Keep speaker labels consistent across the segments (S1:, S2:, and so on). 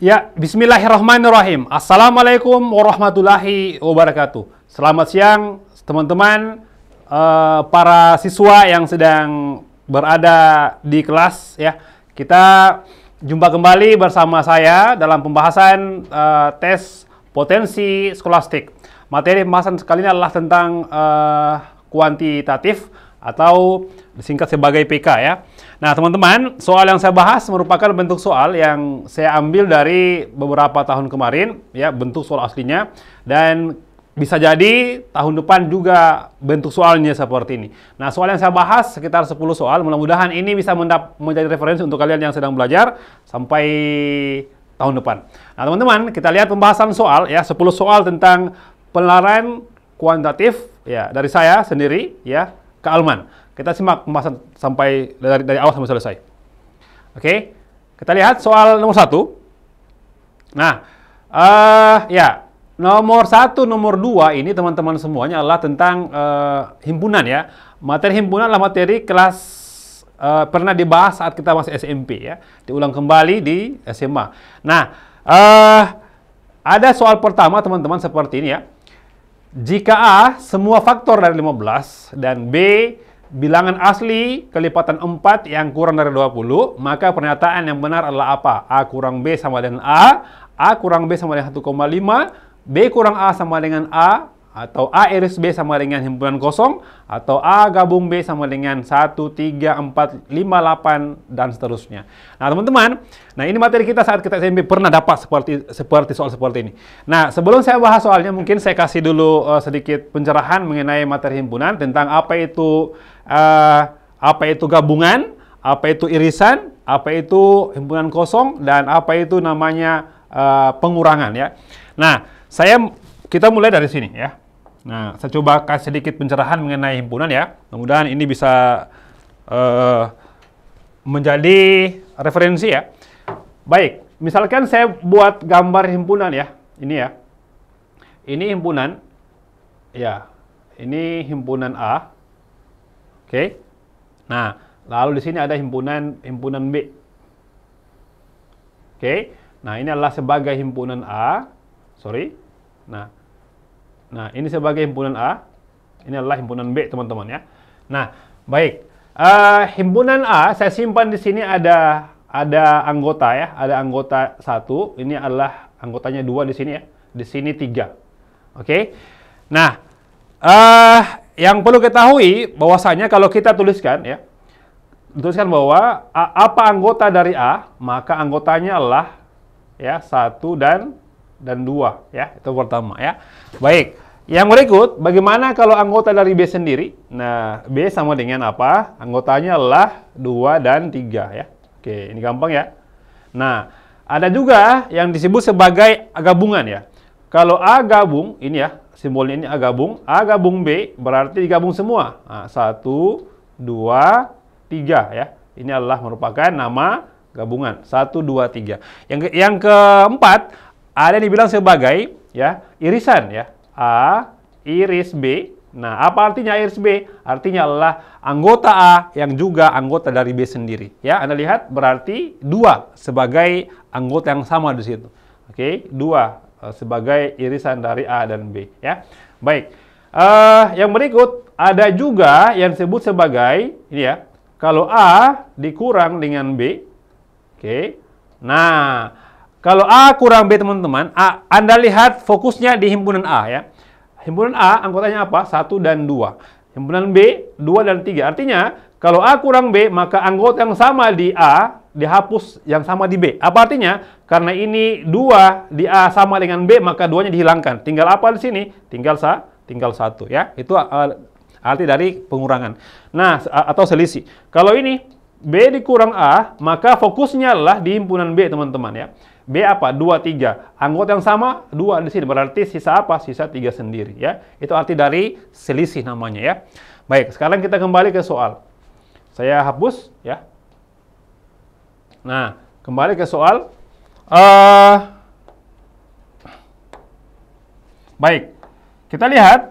S1: Ya, bismillahirrahmanirrahim. Assalamualaikum warahmatullahi wabarakatuh. Selamat siang, teman-teman, uh, para siswa yang sedang berada di kelas. Ya, kita jumpa kembali bersama saya dalam pembahasan uh, tes potensi skolastik. Materi pembahasan sekali ini adalah tentang uh, kuantitatif atau disingkat sebagai PK ya. Nah, teman-teman, soal yang saya bahas merupakan bentuk soal yang saya ambil dari beberapa tahun kemarin, ya, bentuk soal aslinya. Dan bisa jadi tahun depan juga bentuk soalnya seperti ini. Nah, soal yang saya bahas sekitar 10 soal, mudah-mudahan ini bisa menjadi referensi untuk kalian yang sedang belajar sampai tahun depan. Nah, teman-teman, kita lihat pembahasan soal ya, 10 soal tentang penilaian kuantitatif ya dari saya sendiri ya, ke Alman. Kita simak pembahasan sampai dari, dari awal sampai selesai. Oke, kita lihat soal nomor satu. Nah, uh, ya nomor satu, nomor dua ini teman-teman semuanya adalah tentang uh, himpunan ya. Materi himpunan adalah materi kelas uh, pernah dibahas saat kita masih SMP ya. Diulang kembali di SMA. Nah, uh, ada soal pertama teman-teman seperti ini ya. Jika A semua faktor dari 15 dan B bilangan asli kelipatan 4 yang kurang dari 20, maka pernyataan yang benar adalah apa? A kurang B sama dengan A, A kurang B sama dengan 1,5, B kurang A sama dengan A, atau A iris B sama dengan himpunan kosong, atau A gabung B sama dengan 1, 3, 4, 5, 8, dan seterusnya. Nah, teman-teman, nah ini materi kita saat kita SMP pernah dapat seperti seperti soal seperti ini. Nah, sebelum saya bahas soalnya, mungkin saya kasih dulu uh, sedikit pencerahan mengenai materi himpunan tentang apa itu Eh, apa itu gabungan, apa itu irisan, apa itu himpunan kosong, dan apa itu namanya uh, pengurangan ya. Nah, saya kita mulai dari sini ya. Nah, saya coba kasih sedikit pencerahan mengenai himpunan ya. Mudah-mudahan ini bisa uh, menjadi referensi ya. Baik, misalkan saya buat gambar himpunan ya. Ini ya. Ini himpunan. Ya, ini himpunan A. Okey. Nah, lalu di sini ada himpunan himpunan B. Okey. Nah, ini adalah sebagai himpunan A. Sorry. Nah, nah ini sebagai himpunan A. Ini adalah himpunan B, teman-teman ya. Nah, baik. Uh, himpunan A saya simpan di sini ada ada anggota ya, ada anggota satu. Ini adalah anggotanya dua di sini ya. Di sini tiga. Oke. Okay? Nah, uh, yang perlu ketahui bahwasanya kalau kita tuliskan ya, tuliskan bahwa A, apa anggota dari A, maka anggotanya adalah ya satu dan dan dua ya itu pertama ya. Baik. Yang berikut, bagaimana kalau anggota dari B sendiri? Nah, B sama dengan apa? Anggotanya adalah dua dan tiga ya. Oke, ini gampang ya. Nah, ada juga yang disebut sebagai gabungan ya. Kalau A gabung, ini ya, simbolnya ini A gabung. A gabung B berarti digabung semua. Nah, satu, dua, tiga ya. Ini adalah merupakan nama gabungan. Satu, dua, tiga. Yang, ke, yang keempat, ada yang dibilang sebagai ya irisan ya. A, iris B. Nah, apa artinya iris B? Artinya adalah anggota A yang juga anggota dari B sendiri. Ya, Anda lihat berarti dua sebagai anggota yang sama di situ. Oke, okay? dua Eh, sebagai irisan dari A dan B ya. Baik. Uh, yang berikut ada juga yang disebut sebagai ini ya. Kalau A dikurang dengan B. Oke. Okay. Nah, kalau A kurang B teman-teman, Anda lihat fokusnya di himpunan A ya. Himpunan A anggotanya apa? satu dan dua Himpunan B dua dan tiga Artinya kalau A kurang B, maka anggota yang sama di A dihapus yang sama di B. Apa artinya? Karena ini dua di A sama dengan B, maka duanya dihilangkan. Tinggal apa di sini? Tinggal sa, tinggal satu ya. Itu uh, arti dari pengurangan. Nah, atau selisih. Kalau ini B dikurang A, maka fokusnya adalah di himpunan B, teman-teman ya. B apa? 2, 3. Anggota yang sama, 2 di sini. Berarti sisa apa? Sisa 3 sendiri ya. Itu arti dari selisih namanya ya. Baik, sekarang kita kembali ke soal. Saya hapus ya. Nah, kembali ke soal. Uh, baik, kita lihat.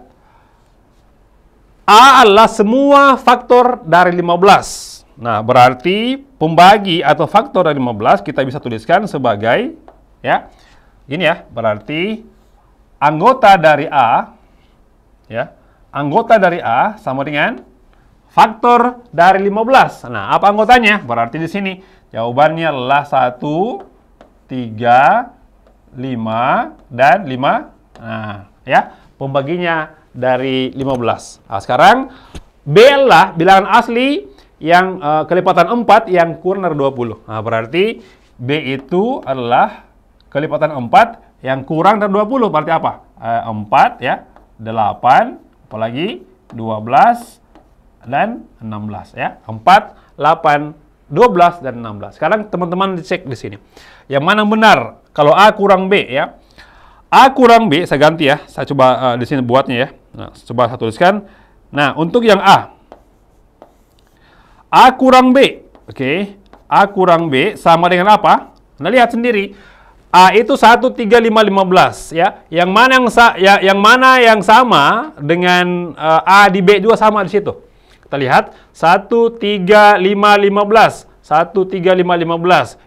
S1: A adalah semua faktor dari 15. Nah, berarti pembagi atau faktor dari 15 kita bisa tuliskan sebagai, ya, gini ya, berarti anggota dari A, ya, anggota dari A sama dengan faktor dari 15. Nah, apa anggotanya? Berarti di sini jawabannya adalah 1, 3, 5, dan 5. Nah, ya, pembaginya dari 15. Nah, sekarang B adalah bilangan asli yang uh, kelipatan 4 yang kurang dari 20. Nah, berarti B itu adalah kelipatan 4 yang kurang dari 20. Berarti apa? Uh, eh, 4 ya, 8, apalagi 12, dan 16 ya. 4, 8, 12 dan 16. Sekarang teman-teman dicek di sini. Yang mana benar? Kalau A kurang B ya. A kurang B saya ganti ya. Saya coba uh, di sini buatnya ya. Nah, coba saya tuliskan. Nah, untuk yang A. A kurang B. Oke. Okay. A kurang B sama dengan apa? Anda lihat sendiri. A itu 15 ya. Yang mana yang ya, yang mana yang sama dengan uh, A di B juga sama di situ. Kita lihat 1, 3, 5, 15. 1, 3, 5, 15.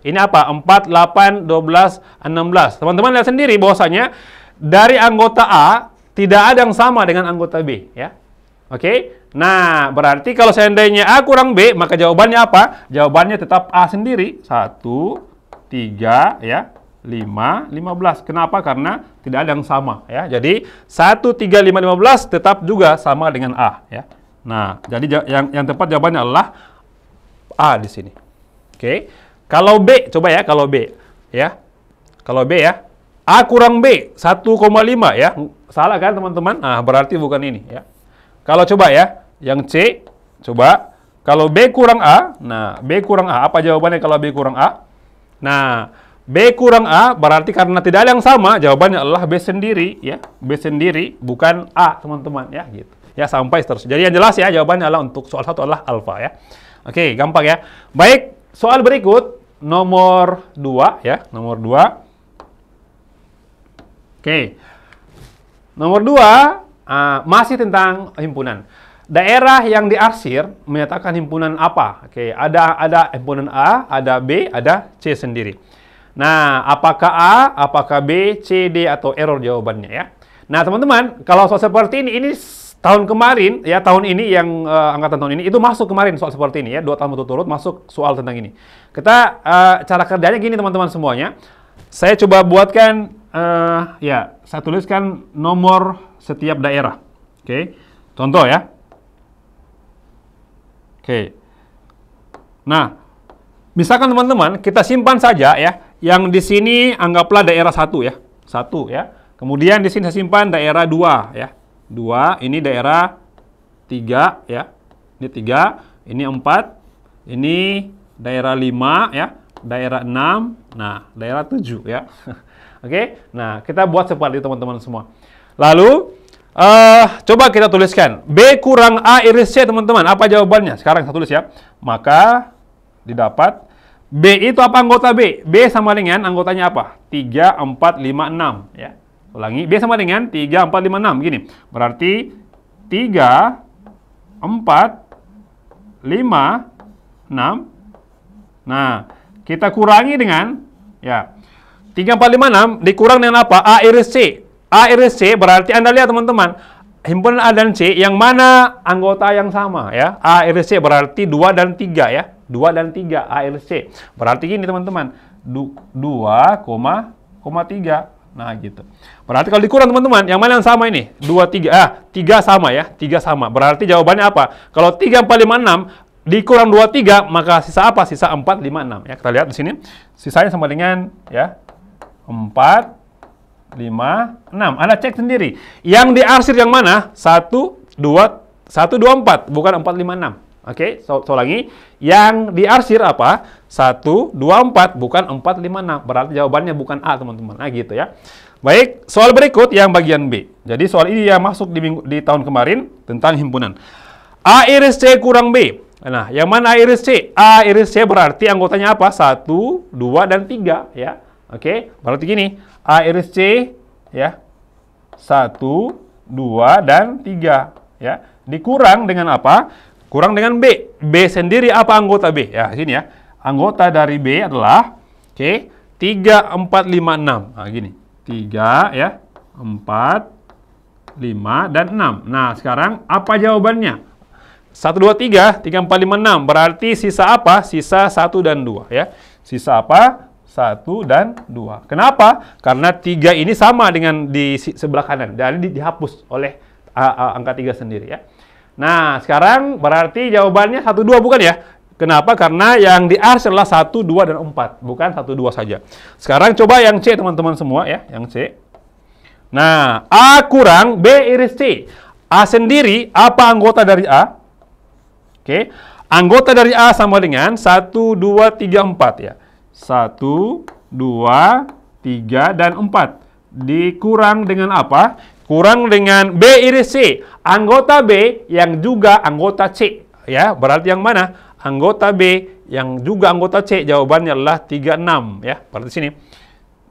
S1: Ini apa? 4, 8, 12, 16. Teman-teman lihat sendiri bahwasanya dari anggota A tidak ada yang sama dengan anggota B. ya. Oke? Okay? Nah, berarti kalau seandainya A kurang B, maka jawabannya apa? Jawabannya tetap A sendiri. 1, 3, ya. 5, 15. Kenapa? Karena tidak ada yang sama. ya. Jadi, 1, 3, 5, 15 tetap juga sama dengan A. ya. Nah, jadi yang yang tepat jawabannya adalah A di sini. Oke. Okay. Kalau B, coba ya kalau B, ya. Kalau B ya, A kurang B 1,5 ya. Salah kan teman-teman? Nah, berarti bukan ini ya. Kalau coba ya, yang C coba kalau B kurang A, nah B kurang A, apa jawabannya kalau B kurang A? Nah, B kurang A berarti karena tidak ada yang sama, jawabannya adalah B sendiri ya. B sendiri bukan A, teman-teman ya gitu ya sampai seterusnya. Jadi yang jelas ya jawabannya adalah untuk soal satu adalah alfa ya. Oke, gampang ya. Baik, soal berikut nomor 2 ya, nomor 2. Oke. Nomor 2 uh, ah, masih tentang himpunan. Daerah yang diarsir menyatakan himpunan apa? Oke, ada ada himpunan A, ada B, ada C sendiri. Nah, apakah A, apakah B, C, D atau error jawabannya ya? Nah, teman-teman, kalau soal seperti ini ini tahun kemarin ya tahun ini yang uh, angkatan tahun ini itu masuk kemarin soal seperti ini ya dua tahun berturut-turut masuk soal tentang ini. Kita uh, cara kerjanya gini teman-teman semuanya. Saya coba buatkan uh, ya saya tuliskan nomor setiap daerah. Oke. Okay. Contoh ya. Oke. Okay. Nah, misalkan teman-teman kita simpan saja ya yang di sini anggaplah daerah satu ya. Satu ya. Kemudian di sini saya simpan daerah dua ya 2, ini daerah 3 ya. Ini 3, ini 4, ini daerah 5 ya, daerah 6, nah daerah 7 ya. Oke, okay? nah kita buat seperti teman-teman semua. Lalu, uh, coba kita tuliskan. B kurang A iris C teman-teman, apa jawabannya? Sekarang saya tulis ya. Maka didapat B itu apa anggota B? B sama dengan anggotanya apa? 3, 4, 5, 6 ya. Ulangi. B sama dengan 3, 4, 5, 6. Gini. Berarti 3, 4, 5, 6. Nah, kita kurangi dengan, ya, 3, 4, 5, 6 dikurang dengan apa? A R, C. A R, C berarti Anda lihat teman-teman, himpunan A dan C yang mana anggota yang sama ya. A R, C berarti 2 dan 3 ya. 2 dan 3 A R, C. Berarti gini teman-teman, 2, 3. Nah gitu. Berarti kalau dikurang teman-teman, yang mana yang sama ini? 2, 3, ah, 3 sama ya, 3 sama. Berarti jawabannya apa? Kalau 3, 4, 5, 6, dikurang 2, 3, maka sisa apa? Sisa 4, 5, 6. Ya, kita lihat di sini. Sisanya sama dengan ya 4, 5, 6. Anda cek sendiri. Yang diarsir yang mana? 1, 2, 1, 2, 4. Bukan 4, 5, 6. Oke, okay, so, so lagi. Yang diarsir apa? 1, 2, 4. Bukan 4, 5, 6. Berarti jawabannya bukan A, teman-teman. Nah, gitu ya. Baik, soal berikut yang bagian B. Jadi soal ini yang masuk di, minggu, di tahun kemarin tentang himpunan. A iris C kurang B. Nah, yang mana A iris C? A iris C berarti anggotanya apa? 1, 2, dan 3. Ya. Oke, berarti gini. A iris C ya 1, 2, dan 3. Ya. Dikurang dengan apa? Kurang dengan B. B sendiri apa anggota B? Ya, sini ya. Anggota dari B adalah, oke, okay, 3, 4, 5, 6. Nah, gini. 3 ya, 4, 5, dan 6. Nah, sekarang apa jawabannya? 1, 2, 3, 3, 4, 5, 6. Berarti sisa apa? Sisa 1 dan 2 ya. Sisa apa? 1 dan 2. Kenapa? Karena 3 ini sama dengan di sebelah kanan. Dan di, dihapus oleh uh, uh, angka 3 sendiri ya. Nah, sekarang berarti jawabannya 1, 2 bukan ya? Kenapa? Karena yang di R adalah 1, 2, dan 4. Bukan 1, 2 saja. Sekarang coba yang C, teman-teman semua ya. Yang C. Nah, A kurang B iris C. A sendiri, apa anggota dari A? Oke. Okay. Anggota dari A sama dengan 1, 2, 3, 4 ya. 1, 2, 3, dan 4. Dikurang dengan apa? Kurang dengan B iris C. Anggota B yang juga anggota C. Ya, berarti yang mana? Anggota B yang juga anggota C jawabannya adalah 36 ya. berarti sini.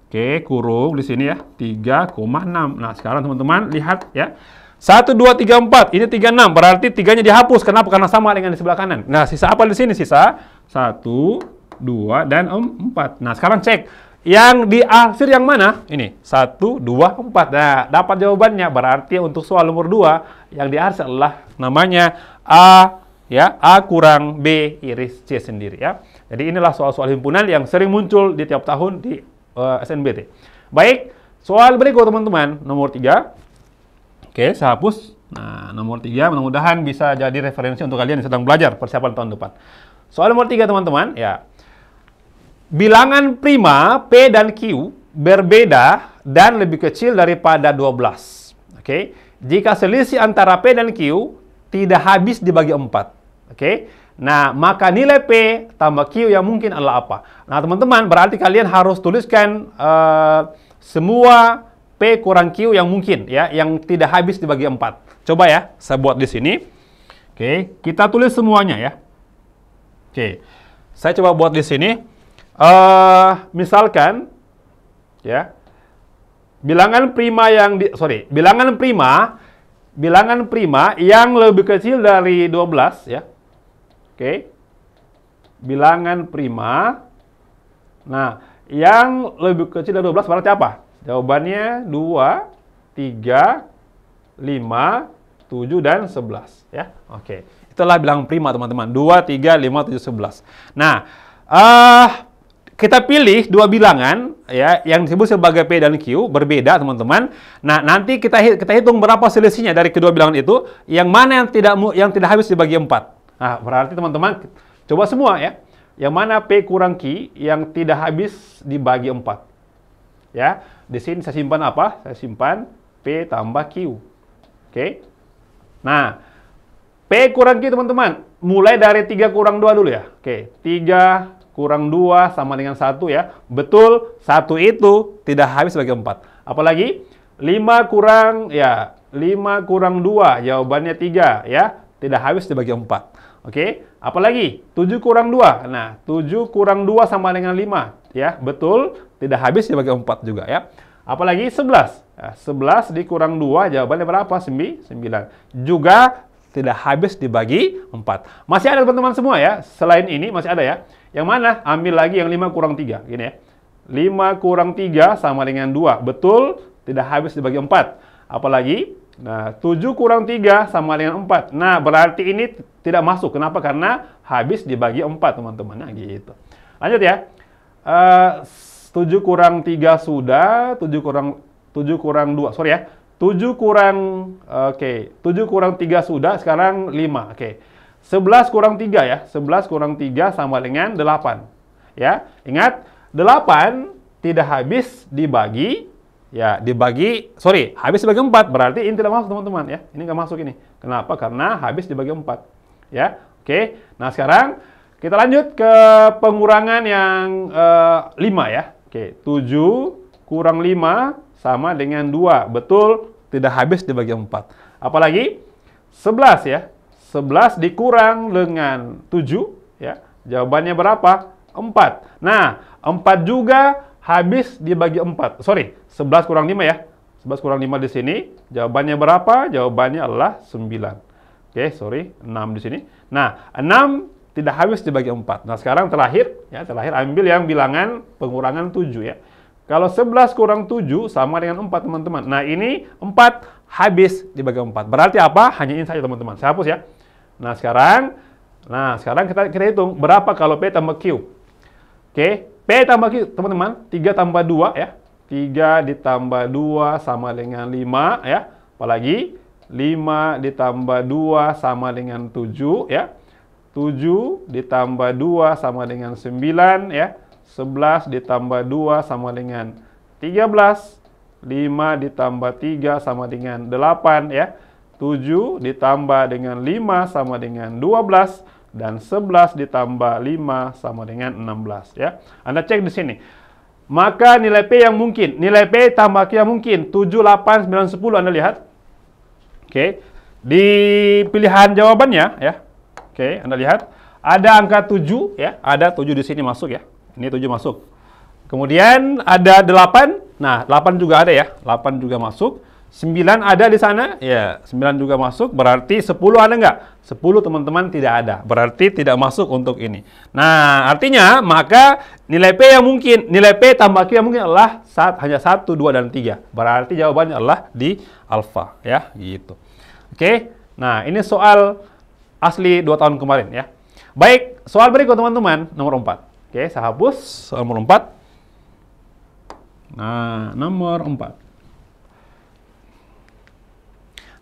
S1: Oke, kurung di sini ya. 3,6. Nah, sekarang teman-teman lihat ya. 1, 2, 3, 4. Ini 36. Berarti tiganya dihapus. Kenapa? Karena sama dengan di sebelah kanan. Nah, sisa apa di sini? Sisa 1, 2, dan 4. Nah, sekarang cek. Yang akhir yang mana? Ini. 1, 2, 4. Nah, dapat jawabannya. Berarti untuk soal nomor 2, yang akhir adalah namanya A, ya A kurang B iris C sendiri ya. Jadi inilah soal-soal himpunan yang sering muncul di tiap tahun di uh, eh, SNBT. Baik, soal berikut teman-teman, nomor 3. Oke, saya hapus. Nah, nomor 3 mudah-mudahan bisa jadi referensi untuk kalian yang sedang belajar persiapan tahun depan. Soal nomor 3 teman-teman, ya. Bilangan prima P dan Q berbeda dan lebih kecil daripada 12. Oke. Jika selisih antara P dan Q tidak habis dibagi 4 Oke? Okay? Nah, maka nilai P tambah Q yang mungkin adalah apa? Nah, teman-teman, berarti kalian harus tuliskan uh, semua P kurang Q yang mungkin ya, yang tidak habis dibagi 4. Coba ya, saya buat di sini. Oke, okay, kita tulis semuanya ya. Oke, okay. saya coba buat di sini. Uh, misalkan, ya, bilangan prima yang, di, sorry, bilangan prima, bilangan prima yang lebih kecil dari 12 ya, okay? bilangan prima. Nah, yang lebih kecil dari 12 berarti apa? Jawabannya 2, 3, 5, 7, dan 11. Ya, oke. Okay. Itulah bilangan prima, teman-teman. 2, 3, 5, 7, 11. Nah, uh, kita pilih dua bilangan ya yang disebut sebagai P dan Q berbeda teman-teman. Nah, nanti kita kita hitung berapa selisihnya dari kedua bilangan itu, yang mana yang tidak yang tidak habis dibagi 4. Nah, berarti teman-teman, coba semua ya. Yang mana P kurang Q yang tidak habis dibagi 4. Ya, di sini saya simpan apa? Saya simpan P tambah Q. Oke. Nah, P kurang Q teman-teman. Mulai dari 3 kurang 2 dulu ya. Oke, 3 kurang 2 sama dengan 1 ya. Betul, 1 itu tidak habis bagi 4. Apalagi 5 kurang ya, 5 kurang 2 jawabannya 3 ya. Tidak habis dibagi 4. Oke, okay. apalagi 7 kurang 2. Nah, 7 kurang 2 sama dengan 5. Ya, betul. Tidak habis dibagi 4 juga ya. Apalagi 11. Ya, 11 dikurang 2 jawabannya berapa? 9. Juga tidak habis dibagi 4. Masih ada teman-teman semua ya. Selain ini masih ada ya. Yang mana? Ambil lagi yang 5 kurang 3. Gini ya. 5 kurang 3 sama dengan 2. Betul. Tidak habis dibagi 4. Apalagi Nah, 7 kurang 3 sama dengan 4. Nah, berarti ini tidak masuk. Kenapa? Karena habis dibagi 4, teman-teman. Nah, gitu. Lanjut ya. Eh, uh, 7 kurang 3 sudah, 7 kurang 7 kurang 2, sorry ya. 7 kurang, oke, okay. 7 kurang 3 sudah, sekarang 5, oke. Okay. 11 kurang 3 ya, 11 kurang 3 sama dengan 8. Ya, ingat, 8 tidak habis dibagi ya dibagi sorry habis dibagi empat berarti ini tidak masuk teman-teman ya ini nggak masuk ini kenapa karena habis dibagi empat ya oke nah sekarang kita lanjut ke pengurangan yang uh, eh, 5 ya oke tujuh kurang lima sama dengan dua betul tidak habis dibagi empat apalagi sebelas ya sebelas dikurang dengan tujuh ya jawabannya berapa empat nah empat juga habis dibagi 4. Sorry, 11 kurang 5 ya. 11 kurang 5 di sini. Jawabannya berapa? Jawabannya adalah 9. Oke, okay, sorry, 6 di sini. Nah, 6 tidak habis dibagi 4. Nah, sekarang terakhir, ya terakhir ambil yang bilangan pengurangan 7 ya. Kalau 11 kurang 7 sama dengan 4, teman-teman. Nah, ini 4 habis dibagi 4. Berarti apa? Hanya ini saja, teman-teman. Saya hapus ya. Nah, sekarang nah sekarang kita kita hitung berapa kalau P tambah Q. Oke, okay? P tambah Q, teman-teman, 3 tambah 2 ya. 3 ditambah 2 sama dengan 5 ya. Apalagi 5 ditambah 2 sama dengan 7 ya. 7 ditambah 2 sama dengan 9 ya. 11 ditambah 2 sama dengan 13. 5 ditambah 3 sama dengan 8 ya. 7 ditambah dengan 5 sama dengan 12 dan 11 ditambah 5 sama dengan 16 ya. Anda cek di sini. Maka nilai P yang mungkin, nilai P tambah Q yang mungkin 7 8 9 10 Anda lihat. Oke. Okay. Di pilihan jawabannya ya. Oke, okay, Anda lihat ada angka 7 ya, ada 7 di sini masuk ya. Ini 7 masuk. Kemudian ada 8. Nah, 8 juga ada ya. 8 juga masuk. 9 ada di sana? Ya, 9 juga masuk. Berarti 10 ada nggak? 10 teman-teman tidak ada. Berarti tidak masuk untuk ini. Nah, artinya maka nilai P yang mungkin, nilai P tambah Q yang mungkin adalah saat hanya 1, 2, dan 3. Berarti jawabannya adalah di alfa. Ya, gitu. Oke, nah ini soal asli 2 tahun kemarin ya. Baik, soal berikut teman-teman, nomor 4. Oke, saya hapus soal nomor 4. Nah, nomor 4.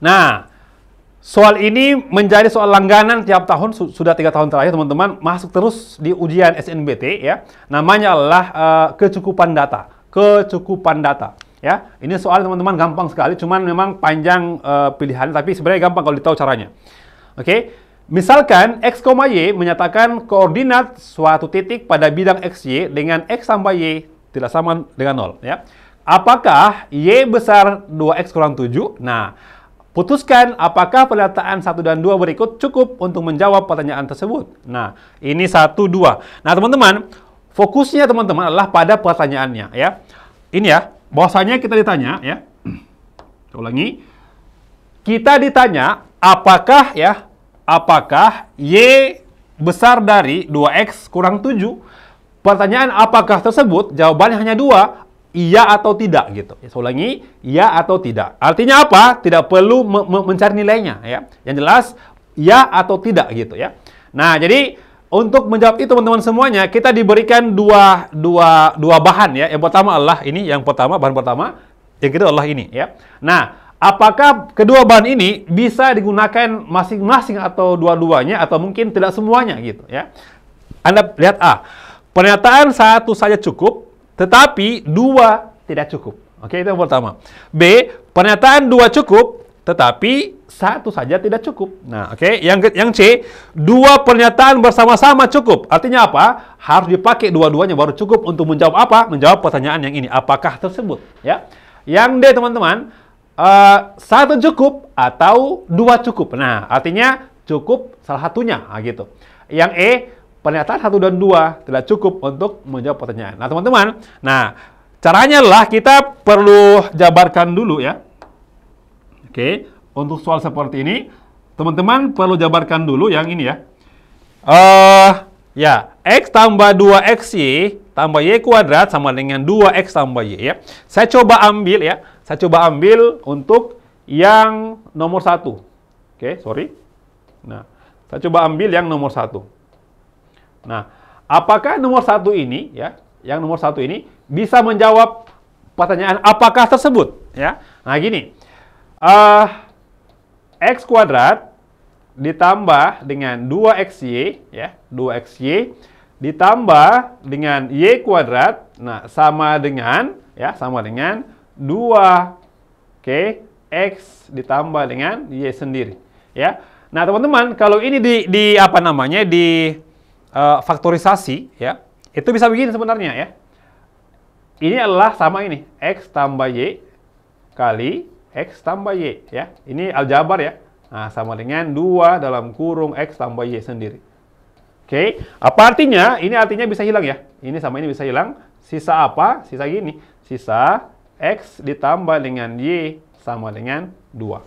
S1: Nah, soal ini menjadi soal langganan tiap tahun su sudah tiga tahun terakhir teman-teman masuk terus di ujian SNBT ya. Namanya adalah uh, kecukupan data, kecukupan data ya. Ini soal teman-teman gampang sekali, cuman memang panjang uh, eh, pilihan tapi sebenarnya gampang kalau ditahu caranya. Oke. Okay? Misalkan X, Y menyatakan koordinat suatu titik pada bidang XY dengan X tambah Y tidak sama dengan 0. Ya. Apakah Y besar 2X kurang 7? Nah, Putuskan apakah pernyataan 1 dan 2 berikut cukup untuk menjawab pertanyaan tersebut. Nah, ini 1, 2. Nah, teman-teman, fokusnya teman-teman adalah pada pertanyaannya ya. Ini ya, bahwasanya kita ditanya ya. ulangi. Kita ditanya apakah ya, apakah Y besar dari 2X kurang 7? Pertanyaan apakah tersebut, jawabannya hanya dua iya atau tidak gitu. Ya, saya ulangi, iya atau tidak. Artinya apa? Tidak perlu me me mencari nilainya ya. Yang jelas iya atau tidak gitu ya. Nah, jadi untuk menjawab itu teman-teman semuanya kita diberikan dua dua dua bahan ya. Yang pertama Allah ini, yang pertama bahan pertama, yang kedua Allah ini ya. Nah, apakah kedua bahan ini bisa digunakan masing-masing atau dua-duanya atau mungkin tidak semuanya gitu ya. Anda lihat A. Pernyataan satu saja cukup tetapi dua tidak cukup. Oke, itu yang pertama. B, pernyataan dua cukup, tetapi satu saja tidak cukup. Nah, oke. Yang yang C, dua pernyataan bersama-sama cukup. Artinya apa? Harus dipakai dua-duanya baru cukup untuk menjawab apa? Menjawab pertanyaan yang ini. Apakah tersebut? Ya. Yang D, teman-teman, uh, satu cukup atau dua cukup. Nah, artinya cukup salah satunya, nah, gitu. Yang E, pernyataan satu dan dua tidak cukup untuk menjawab pertanyaan. Nah, teman-teman, nah caranya lah kita perlu jabarkan dulu ya. Oke, untuk soal seperti ini, teman-teman perlu jabarkan dulu yang ini ya. Eh, uh, ya, x tambah 2xy tambah y kuadrat sama dengan 2x tambah y ya. Saya coba ambil ya, saya coba ambil untuk yang nomor satu. Oke, sorry. Nah, saya coba ambil yang nomor satu. Nah, apakah nomor satu ini, ya, yang nomor satu ini bisa menjawab pertanyaan apakah tersebut, ya? Nah, gini, uh, x kuadrat ditambah dengan 2xy, ya, 2xy ditambah dengan y kuadrat, nah sama dengan, ya, sama dengan 2 Oke, okay? X ditambah dengan Y sendiri. Ya. Nah, teman-teman, kalau ini di, di apa namanya? di uh, faktorisasi ya, itu bisa begini sebenarnya ya. Ini adalah sama ini, X tambah Y kali X tambah Y ya. Ini aljabar ya. Nah, sama dengan dua dalam kurung X tambah Y sendiri. Oke, okay. apa artinya? Ini artinya bisa hilang ya. Ini sama ini bisa hilang. Sisa apa? Sisa gini. Sisa X ditambah dengan Y sama dengan dua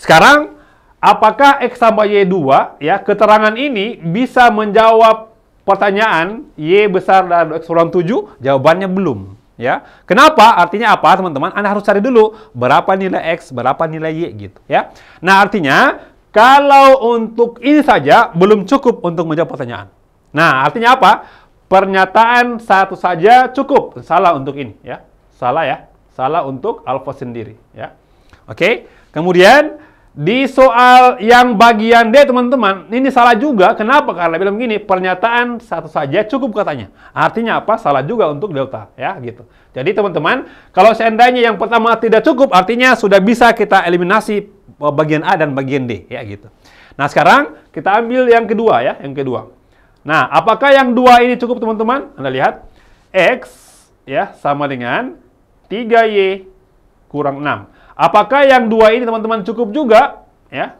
S1: Sekarang, Apakah X sama Y2, ya, keterangan ini bisa menjawab pertanyaan Y besar dari X kurang 7? Jawabannya belum. Ya, kenapa? Artinya apa, teman-teman? Anda harus cari dulu berapa nilai x, berapa nilai y gitu. Ya, nah artinya kalau untuk ini saja belum cukup untuk menjawab pertanyaan. Nah, artinya apa? Pernyataan satu saja cukup. Salah untuk ini, ya. Salah ya. Salah untuk alfa sendiri, ya. Oke. Kemudian di soal yang bagian D, teman-teman, ini salah juga. Kenapa? Karena bilang begini, pernyataan satu saja cukup katanya. Artinya apa? Salah juga untuk delta, ya gitu. Jadi teman-teman, kalau seandainya yang pertama tidak cukup, artinya sudah bisa kita eliminasi eh, bagian A dan bagian D, ya gitu. Nah sekarang kita ambil yang kedua ya, yang kedua. Nah, apakah yang dua ini cukup teman-teman? Anda lihat, X ya sama dengan 3Y kurang 6. Apakah yang dua ini teman-teman cukup juga? Ya.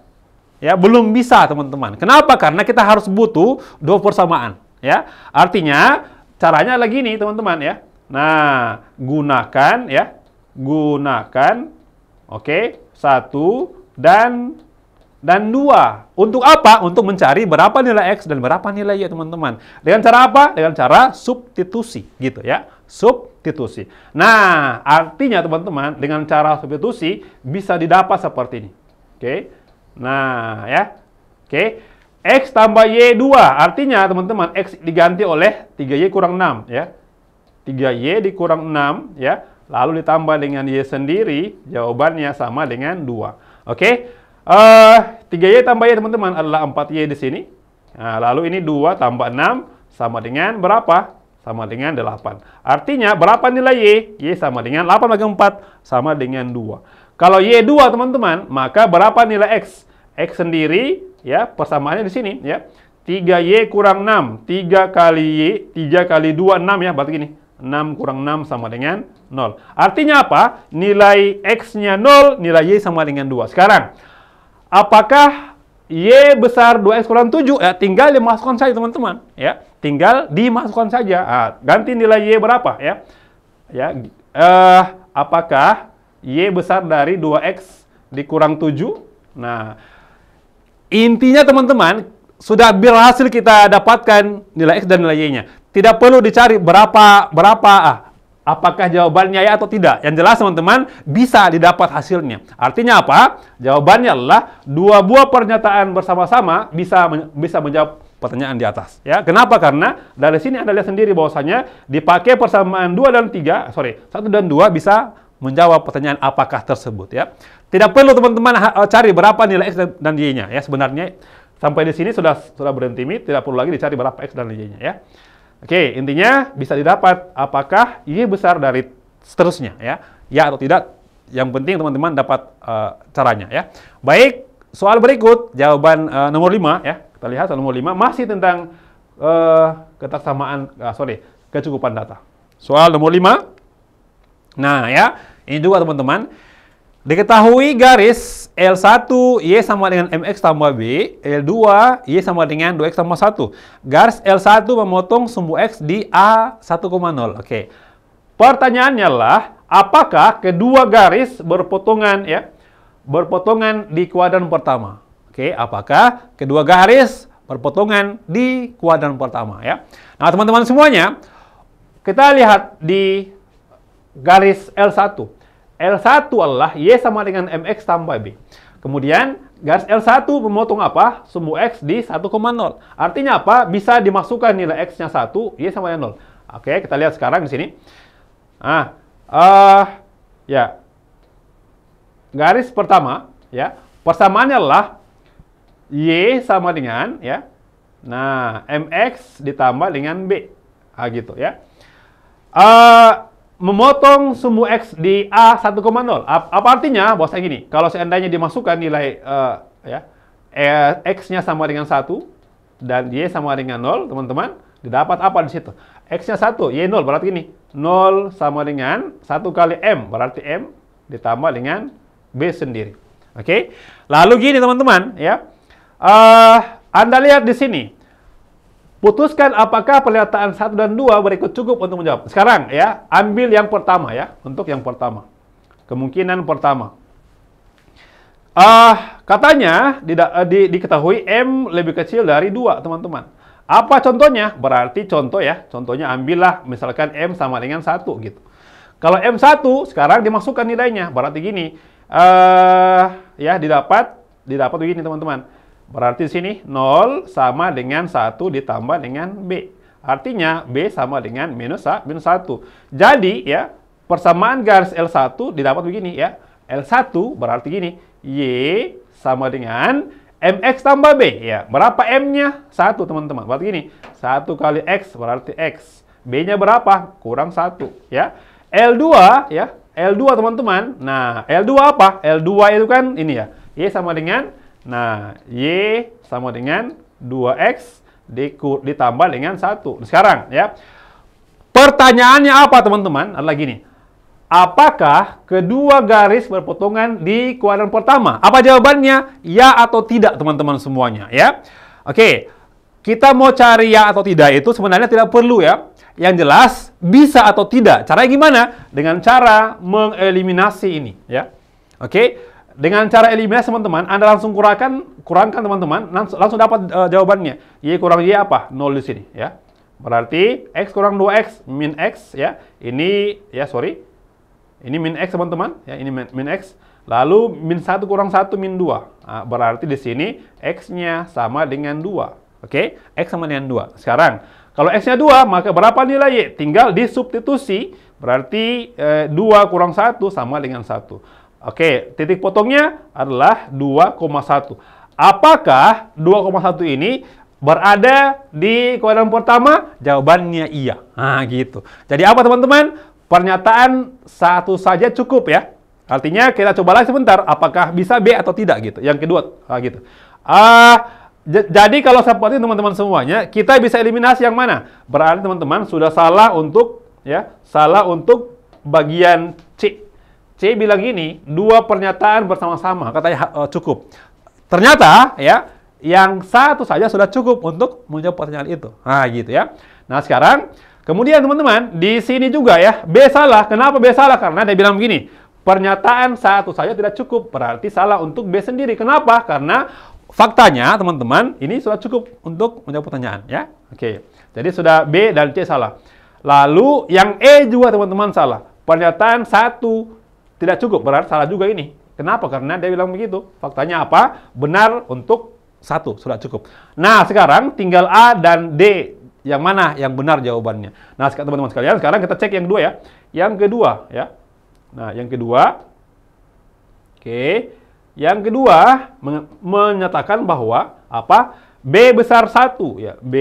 S1: Ya, belum bisa teman-teman. Kenapa? Karena kita harus butuh dua persamaan, ya. Artinya caranya lagi nih teman-teman ya. Nah, gunakan ya. Gunakan oke, okay, satu dan dan dua. Untuk apa? Untuk mencari berapa nilai X dan berapa nilai Y, teman-teman. Dengan cara apa? Dengan cara substitusi, gitu ya. Sub substitusi. Nah, artinya teman-teman, dengan cara substitusi bisa didapat seperti ini. Oke. Okay? Nah, ya. Oke. Okay? X tambah Y 2. Artinya, teman-teman, X diganti oleh 3Y kurang 6, ya. 3Y dikurang 6, ya. Lalu ditambah dengan Y sendiri, jawabannya sama dengan 2. Oke. Okay? Uh, 3Y tambah Y, teman-teman, adalah 4Y di sini. Nah, lalu ini 2 tambah 6 sama dengan berapa? sama dengan 8. Artinya berapa nilai Y? Y sama dengan 8 bagi 4 sama dengan 2. Kalau Y 2 teman-teman, maka berapa nilai X? X sendiri ya persamaannya di sini ya. 3Y kurang 6. 3 kali Y, 3 kali 2, 6 ya. Berarti gini, 6 kurang 6 sama dengan 0. Artinya apa? Nilai X-nya 0, nilai Y sama dengan 2. Sekarang, apakah Y besar 2X kurang 7, ya tinggal dimasukkan saja teman-teman. Ya, tinggal dimasukkan saja. Nah, ganti nilai Y berapa ya? Ya, eh, apakah Y besar dari 2X dikurang 7? Nah, intinya teman-teman, sudah berhasil kita dapatkan nilai X dan nilai Y-nya. Tidak perlu dicari berapa, berapa, ah, Apakah jawabannya ya atau tidak? Yang jelas teman-teman bisa didapat hasilnya. Artinya apa? Jawabannya adalah dua buah pernyataan bersama-sama bisa men bisa menjawab pertanyaan di atas. Ya, kenapa? Karena dari sini Anda lihat sendiri bahwasanya dipakai persamaan dua dan tiga, sorry, satu dan dua bisa menjawab pertanyaan apakah tersebut ya. Tidak perlu teman-teman eh, cari berapa nilai X dan Y-nya ya sebenarnya sampai di sini sudah sudah berhenti, tidak perlu lagi dicari berapa X dan Y-nya ya. Oke, intinya bisa didapat apakah Y besar dari seterusnya ya. Ya atau tidak, yang penting teman-teman dapat uh, caranya ya. Baik, soal berikut jawaban uh, nomor 5 ya. Kita lihat soal nomor 5 masih tentang uh, eh, ketaksamaan uh, ah, sorry, kecukupan data. Soal nomor 5. Nah, ya, ini juga teman-teman Diketahui garis L1 Y sama dengan MX tambah B, L2 Y sama dengan 2X tambah 1. Garis L1 memotong sumbu X di A 1,0. Oke. Pertanyaannya lah, apakah kedua garis berpotongan ya? Berpotongan di kuadran pertama. Oke, apakah kedua garis berpotongan di kuadran pertama ya? Nah, teman-teman semuanya, kita lihat di garis L1 L1 adalah Y sama dengan MX tambah B. Kemudian, garis L1 memotong apa? Sumbu X di 1,0. Artinya apa? Bisa dimasukkan nilai X-nya 1, Y sama dengan 0. Oke, kita lihat sekarang di sini. Nah, uh, ya. Garis pertama, ya. Persamaannya adalah Y sama dengan, ya. Nah, MX ditambah dengan B. Ah, gitu, ya. Uh, memotong sumbu X di A 1,0. Apa artinya? bos Bahwa gini, kalau seandainya dimasukkan nilai uh, ya, eh, X-nya sama dengan 1 dan Y sama dengan 0, teman-teman, didapat apa di situ? X-nya 1, Y 0, berarti gini, 0 sama dengan 1 kali M, berarti M ditambah dengan B sendiri. Oke, okay? lalu gini teman-teman, ya. Uh, anda lihat di sini, Putuskan apakah pernyataan satu dan dua berikut cukup untuk menjawab. Sekarang ya, ambil yang pertama ya, untuk yang pertama. Kemungkinan pertama. Uh, katanya di, eh, di, diketahui M lebih kecil dari dua teman-teman. Apa contohnya? Berarti contoh ya, contohnya ambillah misalkan M sama dengan satu gitu. Kalau M1 sekarang dimasukkan nilainya, berarti gini. Uh, ya, didapat, didapat begini teman-teman Berarti sini 0 sama dengan 1 ditambah dengan B. Artinya B sama dengan minus, minus 1. Jadi ya, persamaan garis L1 didapat begini ya. L1 berarti gini, Y sama dengan MX tambah B. Ya, berapa M-nya? 1 teman-teman. Berarti gini, 1 kali X berarti X. B-nya berapa? Kurang 1 ya. L2 ya, L2 teman-teman. Nah, L2 apa? L2 itu kan ini ya. Y sama dengan Nah, Y sama dengan 2X ditambah dengan 1. sekarang ya, pertanyaannya apa teman-teman? Adalah gini, apakah kedua garis berpotongan di kuadran pertama? Apa jawabannya? Ya atau tidak teman-teman semuanya ya. Oke, kita mau cari ya atau tidak itu sebenarnya tidak perlu ya. Yang jelas bisa atau tidak. Caranya gimana? Dengan cara mengeliminasi ini ya. Oke, dengan cara eliminasi teman-teman, Anda langsung kurangkan, kurangkan teman-teman, langsung, langsung dapat uh, jawabannya. Y kurang Y apa? 0 di sini ya. Berarti X kurang 2X, min X ya. Ini, ya sorry, ini min X teman-teman, ya ini min, min X. Lalu min 1 kurang 1 min 2. Nah, berarti di sini X-nya sama dengan 2. Oke, okay? X sama dengan 2. Sekarang, kalau X-nya 2, maka berapa nilai Y? Tinggal disubstitusi, berarti eh, 2 kurang 1 sama dengan 1. Oke, titik potongnya adalah 2,1. Apakah 2,1 ini berada di kuadran pertama? Jawabannya iya. Nah, gitu. Jadi apa teman-teman? Pernyataan satu saja cukup ya. Artinya kita coba lagi sebentar, apakah bisa B atau tidak gitu. Yang kedua, nah, gitu. Ah, uh, jadi kalau seperti teman-teman semuanya, kita bisa eliminasi yang mana? Berarti teman-teman sudah salah untuk ya, salah untuk bagian C C bilang gini, dua pernyataan bersama-sama katanya uh, cukup. Ternyata ya, yang satu saja sudah cukup untuk menjawab pertanyaan itu. Nah, gitu ya. Nah, sekarang kemudian teman-teman, di sini juga ya, B salah. Kenapa B salah? Karena dia bilang begini, pernyataan satu saja tidak cukup, berarti salah untuk B sendiri. Kenapa? Karena faktanya teman-teman, ini sudah cukup untuk menjawab pertanyaan ya. Oke. Jadi sudah B dan C salah. Lalu yang E juga teman-teman salah. Pernyataan satu tidak cukup, berarti salah juga ini. Kenapa? Karena dia bilang begitu. Faktanya apa? Benar untuk satu, sudah cukup. Nah, sekarang tinggal A dan D. Yang mana yang benar jawabannya? Nah, teman-teman sekalian, sekarang kita cek yang kedua ya. Yang kedua ya. Nah, yang kedua. Oke. Okay. Yang kedua men menyatakan bahwa apa? B besar satu ya. B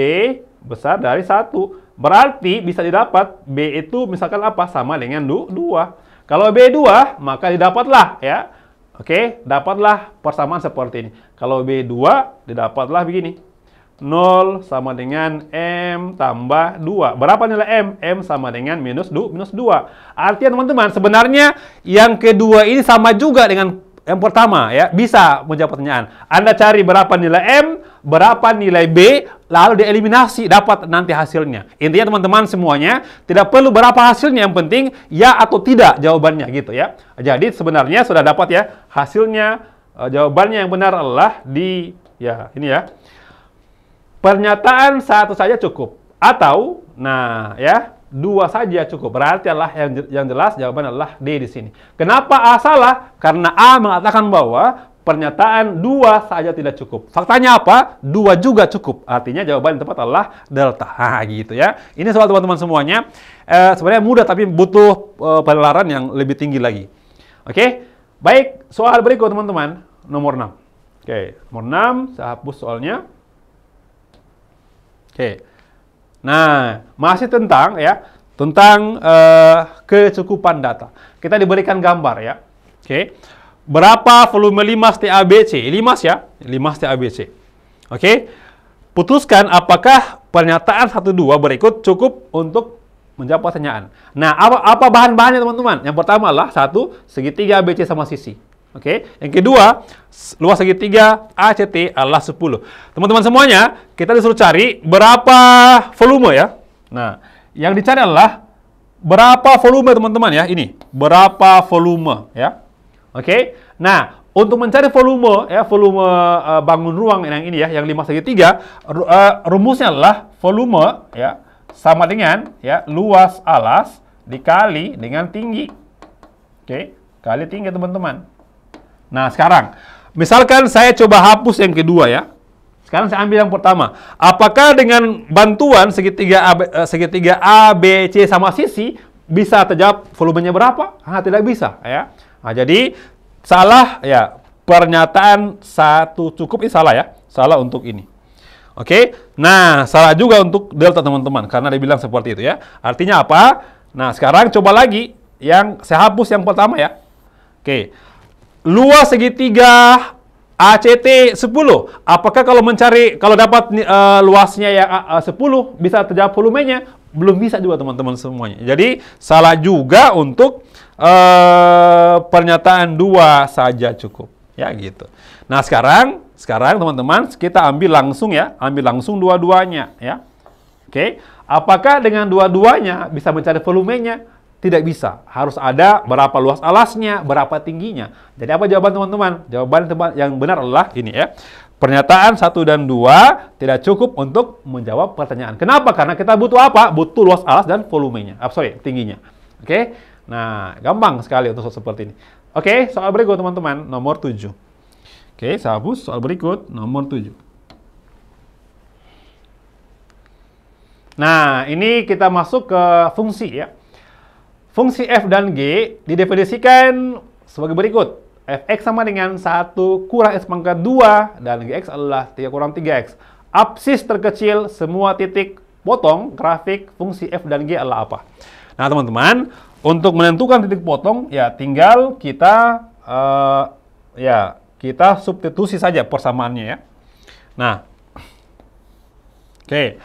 S1: besar dari satu Berarti bisa didapat B itu misalkan apa? Sama dengan 2. Kalau B2, maka didapatlah ya. Oke, dapatlah persamaan seperti ini. Kalau B2, didapatlah begini. 0 sama dengan M tambah 2. Berapa nilai M? M sama dengan minus 2. Artinya teman-teman, sebenarnya yang kedua ini sama juga dengan yang pertama ya. Bisa menjawab pertanyaan. Anda cari berapa nilai M, berapa nilai B, lalu dieliminasi, dapat nanti hasilnya. Intinya teman-teman semuanya, tidak perlu berapa hasilnya, yang penting ya atau tidak jawabannya gitu ya. Jadi sebenarnya sudah dapat ya, hasilnya, eh, jawabannya yang benar adalah di, ya ini ya, pernyataan satu saja cukup. Atau, nah ya, dua saja cukup. Berarti adalah yang, yang jelas jawaban adalah D di sini. Kenapa A salah? Karena A mengatakan bahwa Pernyataan dua saja tidak cukup. Faktanya apa? Dua juga cukup. Artinya jawaban yang tepat adalah delta. Nah, gitu ya. Ini soal teman-teman semuanya. Eh, sebenarnya mudah tapi butuh eh, penelaran yang lebih tinggi lagi. Oke? Okay? Baik, soal berikut teman-teman. Nomor 6. Oke, okay. nomor 6. Saya hapus soalnya. Oke. Okay. Nah, masih tentang ya, tentang eh, kecukupan data. Kita diberikan gambar ya. Oke. Okay berapa volume limas TABC? Limas ya, limas TABC. Oke, okay? putuskan apakah pernyataan 1, 2 berikut cukup untuk menjawab pertanyaan. Nah, apa, apa bahan-bahannya teman-teman? Yang pertama adalah satu, segitiga ABC sama sisi. Oke, okay? yang kedua, luas segitiga ACT adalah 10. Teman-teman semuanya, kita disuruh cari berapa volume ya. Nah, yang dicari adalah berapa volume teman-teman ya, ini. Berapa volume ya. Oke? Okay? Nah, untuk mencari volume ya volume uh, bangun ruang yang ini ya yang 5 segitiga, 3 uh, rumusnya adalah volume ya sama dengan ya luas alas dikali dengan tinggi. Oke, okay? kali tinggi teman-teman. Nah, sekarang misalkan saya coba hapus yang kedua ya. Sekarang saya ambil yang pertama. Apakah dengan bantuan segitiga AB, eh, segitiga ABC sama sisi bisa terjawab volumenya berapa? Ah, tidak bisa ya. Nah, jadi salah ya pernyataan satu cukup ini salah ya. Salah untuk ini. Oke. Nah, salah juga untuk delta teman-teman karena dia bilang seperti itu ya. Artinya apa? Nah, sekarang coba lagi yang saya hapus yang pertama ya. Oke. Luas segitiga ACT 10. Apakah kalau mencari kalau dapat uh, luasnya yang uh, 10 bisa terjawab volumenya? Belum bisa juga teman-teman semuanya. Jadi salah juga untuk eh, pernyataan dua saja cukup. Ya gitu. Nah sekarang, sekarang teman-teman kita ambil langsung ya, ambil langsung dua-duanya ya. Oke, apakah dengan dua-duanya bisa mencari volumenya? Tidak bisa. Harus ada berapa luas alasnya, berapa tingginya. Jadi apa jawaban teman-teman? Jawaban teman yang benar adalah ini ya. Pernyataan satu dan dua tidak cukup untuk menjawab pertanyaan. Kenapa? Karena kita butuh apa? Butuh luas alas dan volumenya. Oh, sorry, tingginya. Oke. Okay? Nah, gampang sekali untuk soal seperti ini. Oke, soal berikut teman-teman, nomor 7. Oke, saya hapus soal berikut, nomor 7. Nah, ini kita masuk ke fungsi ya. Fungsi F dan G didefinisikan sebagai berikut. Fx sama dengan 1 kurang X pangkat 2, dan Gx adalah 3 kurang 3X. Absis terkecil semua titik potong grafik fungsi F dan G adalah apa? Nah, teman-teman, untuk menentukan titik potong, ya tinggal kita uh, ya kita substitusi saja persamaannya ya. Nah, oke, okay.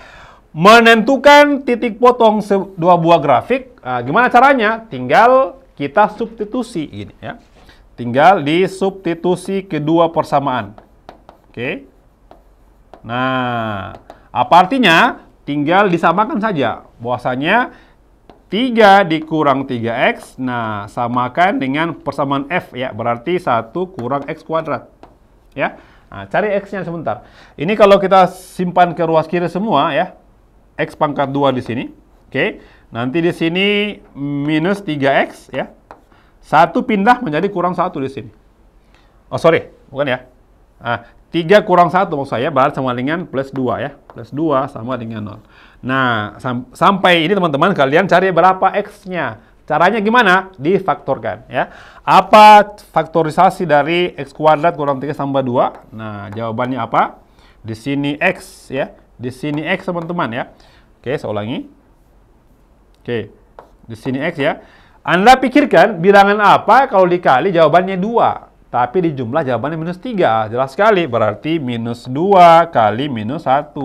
S1: menentukan titik potong dua buah grafik, uh, gimana caranya? Tinggal kita substitusi ini ya. Tinggal disubstitusi kedua persamaan. Oke. Okay. Nah, apa artinya? Tinggal disamakan saja. Bahwasanya 3 dikurang 3x, nah samakan dengan persamaan f ya, berarti 1 kurang x kuadrat. Ya, nah, cari x-nya sebentar. Ini kalau kita simpan ke ruas kiri semua ya, x pangkat 2 di sini, oke. Nanti di sini minus 3x ya, 1 pindah menjadi kurang 1 di sini. Oh sorry, bukan ya. Nah, 3 kurang 1 maksud saya, berarti sama dengan plus 2 ya, plus 2 sama dengan 0. Nah, sam sampai ini teman-teman kalian cari berapa X-nya. Caranya gimana? Difaktorkan ya. Apa faktorisasi dari X kuadrat kurang 3 tambah 2? Nah, jawabannya apa? Di sini X ya. Di sini X teman-teman ya. Oke, saya ulangi. Oke, di sini X ya. Anda pikirkan bilangan apa kalau dikali jawabannya 2. Tapi di jumlah jawabannya minus 3. Jelas sekali. Berarti minus 2 kali minus 1.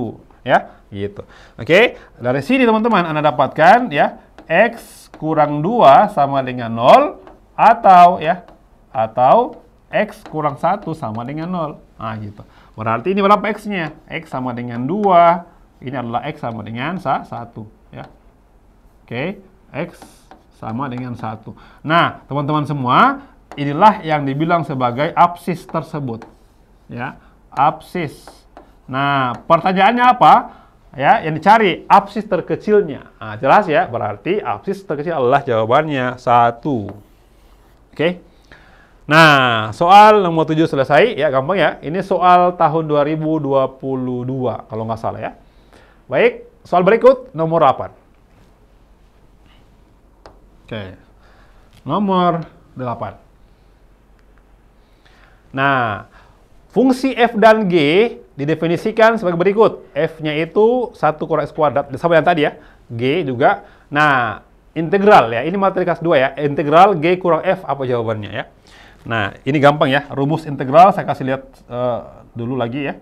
S1: Ya, gitu. Oke, okay? dari sini teman-teman Anda dapatkan ya X kurang 2 sama dengan 0 atau ya atau X kurang 1 sama dengan 0. Nah gitu. Berarti ini berapa X-nya? X sama dengan 2. Ini adalah X sama dengan 1 ya. Oke, okay? X sama dengan 1. Nah, teman-teman semua, inilah yang dibilang sebagai absis tersebut. Ya, absis. Nah, pertanyaannya apa? ya yang dicari absis terkecilnya nah, jelas ya berarti absis terkecil adalah jawabannya satu oke okay? nah soal nomor 7 selesai ya gampang ya ini soal tahun 2022 kalau nggak salah ya baik soal berikut nomor 8 oke okay. nomor 8 nah fungsi f dan g didefinisikan sebagai berikut. F-nya itu 1 kurang x kuadrat, sama yang tadi ya, G juga. Nah, integral ya, ini materi kelas 2 ya, integral G kurang F, apa jawabannya ya? Nah, ini gampang ya, rumus integral, saya kasih lihat uh, dulu lagi ya.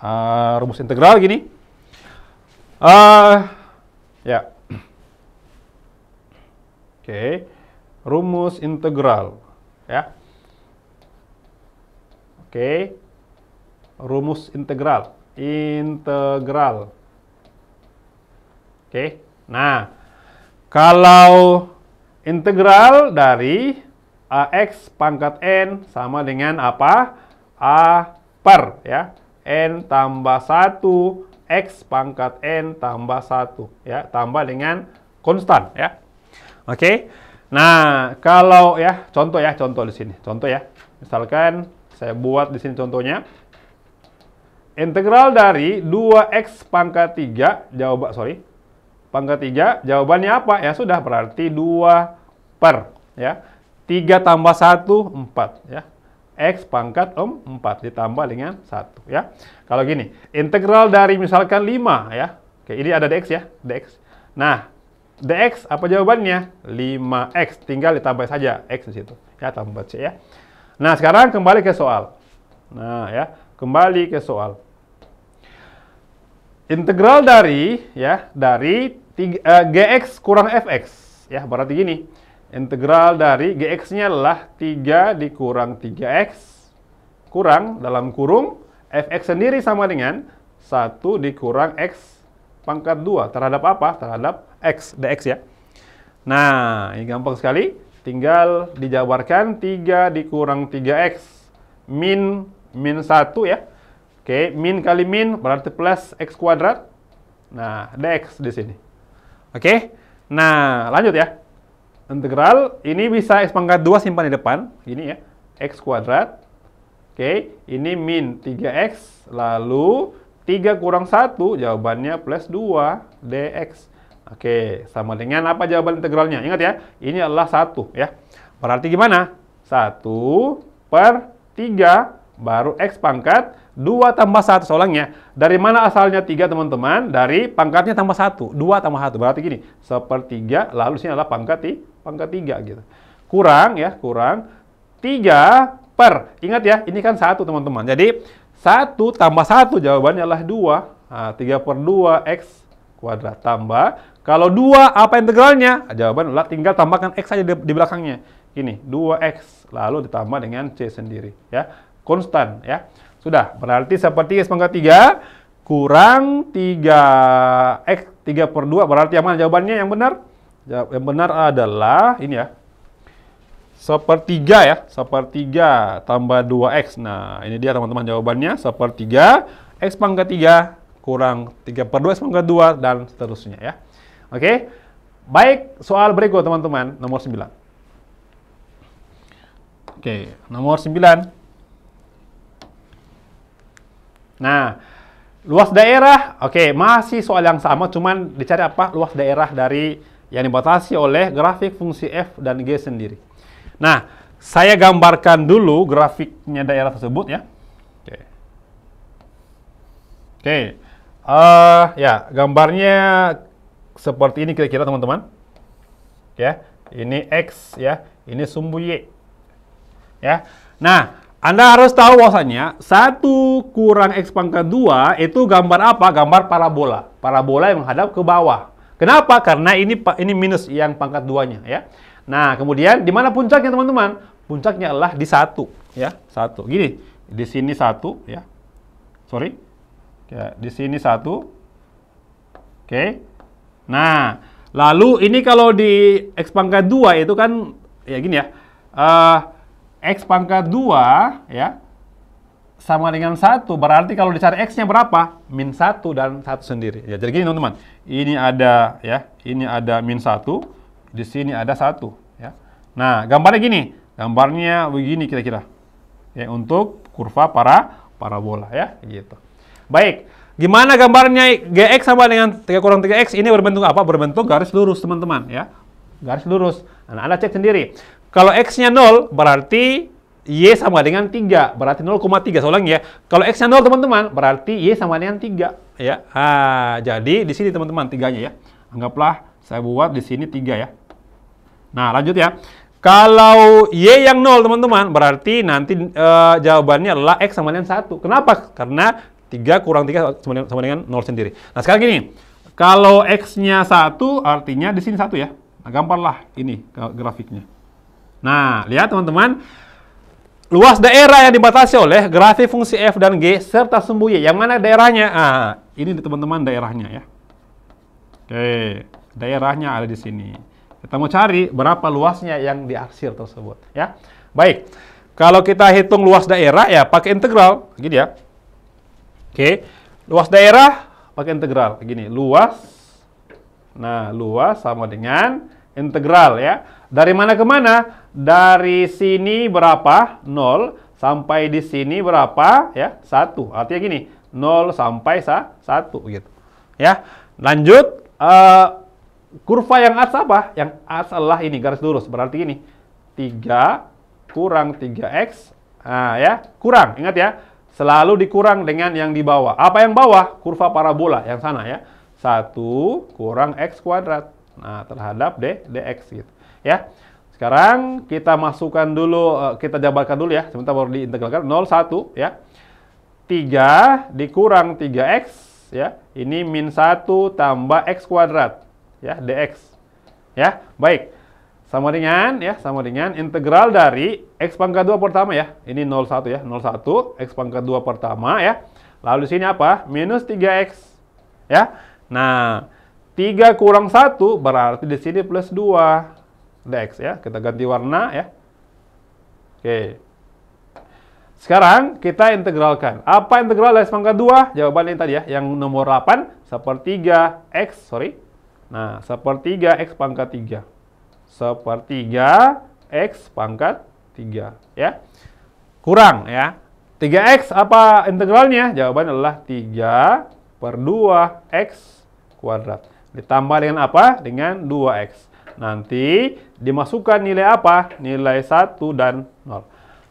S1: Uh, rumus integral gini. Uh, ya. Oke. Okay. Rumus integral ya. Oke. Okay rumus integral. Integral. Oke. Okay. Nah, kalau integral dari AX pangkat N sama dengan apa? A per ya. N tambah satu X pangkat N tambah satu ya, tambah dengan konstan ya. Oke. Okay. Nah, kalau ya contoh ya, contoh di sini. Contoh ya. Misalkan saya buat di sini contohnya. Integral dari 2x pangkat 3, jawaban, sorry, pangkat 3, jawabannya apa? Ya sudah, berarti 2 per, ya. 3 tambah 1, 4, ya. X pangkat 4 ditambah dengan 1, ya. Kalau gini, integral dari misalkan 5, ya. Oke, ini ada dx ya, dx. Nah, dx apa jawabannya? 5x, tinggal ditambah saja x di situ. Ya, tambah c ya. Nah, sekarang kembali ke soal. Nah, ya, kembali ke soal integral dari ya dari tiga, uh, eh, gx kurang fx ya berarti gini integral dari gx-nya adalah 3 dikurang 3x kurang dalam kurung fx sendiri sama dengan 1 dikurang x pangkat 2 terhadap apa? terhadap x dx ya nah ini gampang sekali tinggal dijabarkan 3 dikurang 3x min min 1 ya Oke, min kali min berarti plus x kuadrat. Nah, dx di sini. Oke, nah lanjut ya. Integral ini bisa x pangkat 2 simpan di depan. Ini ya, x kuadrat. Oke, ini min 3x, lalu 3 kurang 1, jawabannya plus 2 dx. Oke, sama dengan apa jawaban integralnya? Ingat ya, ini adalah 1 ya. Berarti gimana? 1 per 3 baru X pangkat 2 tambah 1 seolah ya. Dari mana asalnya 3 teman-teman? Dari pangkatnya tambah 1. 2 tambah 1. Berarti gini, 1 per 3, lalu sini adalah pangkat, di, pangkat 3 gitu. Kurang ya, kurang. 3 per. Ingat ya, ini kan 1 teman-teman. Jadi 1 tambah 1 jawabannya adalah 2. Nah, 3 per 2 X kuadrat tambah. Kalau 2 apa integralnya? Nah, jawaban adalah tinggal tambahkan X aja di, di belakangnya. Gini, 2X lalu ditambah dengan C sendiri ya. Konstan ya. Sudah, berarti seperti S pangkat 3 kurang 3 X 3 per 2, berarti yang mana jawabannya yang benar? Yang benar adalah, ini ya, sepertiga ya, sepertiga tambah 2X. Nah, ini dia teman-teman jawabannya, sepertiga X pangkat 3 kurang 3 per 2 X pangkat 2, dan seterusnya ya. Oke, baik soal berikut teman-teman, nomor 9. Oke, nomor 9. Nah, luas daerah, oke, okay, masih soal yang sama, cuman dicari apa luas daerah dari yang dibatasi oleh grafik fungsi f dan g sendiri. Nah, saya gambarkan dulu grafiknya daerah tersebut ya. Oke, okay. okay. uh, eh, ya gambarnya seperti ini kira-kira teman-teman. Ya, ini x ya, ini sumbu y. Ya, nah anda harus tahu bahwasanya 1 kurang X pangkat 2 itu gambar apa? Gambar parabola. Parabola yang menghadap ke bawah. Kenapa? Karena ini ini minus yang pangkat 2-nya ya. Nah, kemudian di mana puncaknya teman-teman? Puncaknya adalah di 1 ya, 1. Gini, di sini 1 ya. Sorry. Ya, di sini 1. Oke. Okay. Nah, lalu ini kalau di X pangkat 2 itu kan ya gini ya. Uh, X pangkat 2 ya sama dengan 1. Berarti kalau dicari X-nya berapa? Min 1 dan 1 sendiri. Ya, jadi gini teman-teman. Ini ada ya, ini ada min 1, di sini ada 1 ya. Nah, gambarnya gini. Gambarnya begini kira-kira. Ya, untuk kurva para parabola ya, gitu. Baik. Gimana gambarnya GX sama dengan 3 kurang 3X? Ini berbentuk apa? Berbentuk garis lurus, teman-teman ya. Garis lurus. Nah, Anda cek sendiri. Kalau X-nya 0, berarti Y sama dengan 3. Berarti 0,3. Saya ulangi ya. Kalau X-nya 0, teman-teman, berarti Y sama dengan 3. Ya. Ah, jadi di sini, teman-teman, 3-nya ya. Anggaplah saya buat di sini 3 ya. Nah, lanjut ya. Kalau Y yang 0, teman-teman, berarti nanti e, jawabannya adalah X sama dengan 1. Kenapa? Karena 3 kurang 3 sama dengan, sama dengan 0 sendiri. Nah, sekarang gini. Kalau X-nya 1, artinya di sini 1 ya. Nah, gamparlah ini eh, grafiknya. Nah, lihat teman-teman, luas daerah yang dibatasi oleh grafik fungsi f dan g serta sumbu y. Yang mana daerahnya? Ah, ini teman-teman daerahnya ya. Oke, daerahnya ada di sini. Kita mau cari berapa luasnya yang diaksir tersebut ya. Baik. Kalau kita hitung luas daerah ya pakai integral, gini ya. Oke. Luas daerah pakai integral, gini. Luas Nah, luas sama dengan integral ya. Dari mana ke mana? Dari sini berapa? 0 sampai di sini berapa? Ya, 1. Artinya gini, 0 sampai 1 gitu. Ya. Lanjut uh, kurva yang as apa? Yang as adalah ini garis lurus. Berarti gini. 3 kurang 3x nah, ya, kurang. Ingat ya, selalu dikurang dengan yang di bawah. Apa yang bawah? Kurva parabola yang sana ya. 1 kurang x kuadrat. Nah, terhadap d dx gitu. Ya. Sekarang kita masukkan dulu, eh, kita jabarkan dulu ya, sebentar baru diintegralkan. 0, 1 ya. 3 dikurang 3x ya. Ini min 1 tambah x kuadrat ya, dx. Ya, baik. Sama dengan ya, sama dengan integral dari x pangkat 2 pertama ya. Ini 0, 1 ya, 0, 1, x pangkat 2 pertama ya. Lalu sini apa? Minus 3x ya. Nah, 3 kurang 1 berarti di sini plus 2. DX ya. Kita ganti warna ya. Oke. Sekarang kita integralkan. Apa integral dari pangkat 2? Jawabannya tadi ya, yang nomor 8 sepertiga X, sorry. Nah, sepertiga X pangkat 3. Sepertiga X pangkat 3 ya. Kurang ya. 3X apa integralnya? Jawabannya adalah 3 per 2X kuadrat. Ditambah dengan apa? Dengan 2X. Nanti dimasukkan nilai apa? Nilai 1 dan 0.